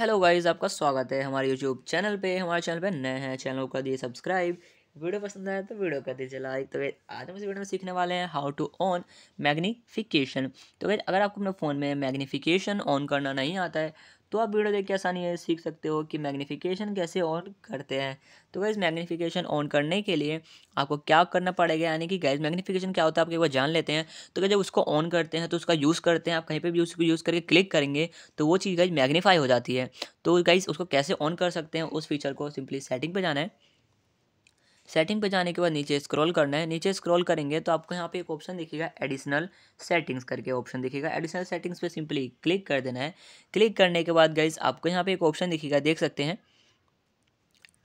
hello guys आपका स्वागत है हमारे यूट्यूब चैनल पे हमारे चैनल पे नए हैं चैनल को कर दिए सब्सक्राइब वीडियो पसंद आया तो वीडियो कर दीजिए लाइक तो वैसे आज हम इस वीडियो में सीखने वाले हैं हाउ टू ऑन मैग्नीफिकेशन तो वैसे अगर आपको अपने फ़ोन में मैग्नीफिकेशन ऑन करना नहीं आता है तो आप वीडियो देख के आसानी है सीख सकते हो कि मैग्नीफिकेशन कैसे ऑन करते हैं तो गैस मैग्नीफिकेशन ऑन करने के लिए आपको क्या करना पड़ेगा यानी कि गैस मैग्नीफिकेशन क्या होता है आप एक बार जान लेते हैं तो क्या जब उसको ऑन करते हैं तो उसका यूज़ करते हैं आप कहीं पर भी उसको यूज़ करके क्लिक करेंगे तो वो चीज़ गैस मैग्नीफाई हो जाती है तो गैस उसको कैसे ऑन कर सकते हैं उस फीचर को सिंपली सेटिंग पर जाना है सेटिंग पे जाने के बाद नीचे स्क्रॉल करना है नीचे स्क्रॉल करेंगे तो आपको यहाँ पे एक ऑप्शन दिखेगा एडिशनल सेटिंग्स करके ऑप्शन दिखेगा एडिशनल सेटिंग्स पे सिंपली क्लिक कर देना है क्लिक करने के बाद गाइज आपको यहाँ पे एक ऑप्शन दिखेगा देख सकते हैं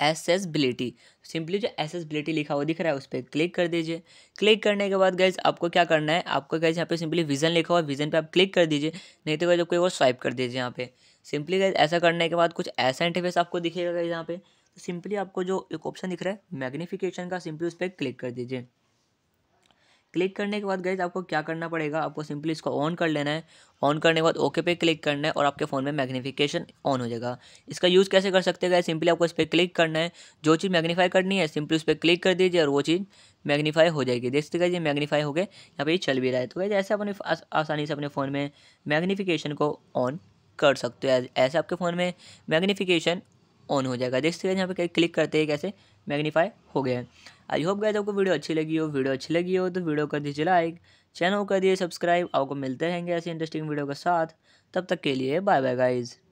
एसेसबिलिटी सिंपली जो एसेसबिलिटी लिखा हुआ दिख रहा है उस पर क्लिक कर दीजिए क्लिक करने के बाद गाइज आपको क्या करना है आपको गाइज यहाँ पे सिंपली विजन लिखा हुआ विजन पे आप क्लिक कर दीजिए नहीं तो गाइज आपको वो स्वाइप कर दीजिए यहाँ पे सिंपली गाइज ऐसा करने के बाद कुछ ऐसा इंटरफेस आपको दिखेगा गाइज यहाँ पे तो सिंपली आपको जो एक ऑप्शन दिख रहा है मैग्नीफिकेशन का सिंपली उस पर क्लिक कर दीजिए क्लिक करने के बाद गैज आपको क्या करना पड़ेगा आपको सिंपली इसको ऑन कर लेना है ऑन करने के बाद ओके पे क्लिक करना है और आपके फ़ोन में मैग्नीफिकेशन ऑन हो जाएगा इसका यूज़ कैसे कर सकते गए सिंपली आपको इस पर क्लिक करना है जो चीज़ मैग्नीफाई करनी है सिंपली उस पर क्लिक कर दीजिए और वो चीज़ मैग्नीफाई हो जाएगी देख सकते ये मैग्नीफाई हो गए यहाँ पर ये चल भी रहा है तो गैज ऐसे अपने आसानी से अपने फ़ोन में मैग्नीफिकेशन को ऑन कर सकते हो ऐसे आपके फ़ोन में मैग्नीफिकेशन ऑन हो जाएगा देख सकते हैं यहाँ पे क्लिक करते हैं कैसे मैग्नीफाई हो गया है आई होप गए आपको वीडियो अच्छी लगी हो वीडियो अच्छी लगी हो तो वीडियो कर दीजिए लाइक चैनल को कर दिए सब्सक्राइब आपको मिलते रहेंगे ऐसे इंटरेस्टिंग वीडियो के साथ तब तक के लिए बाय बाय गाइज़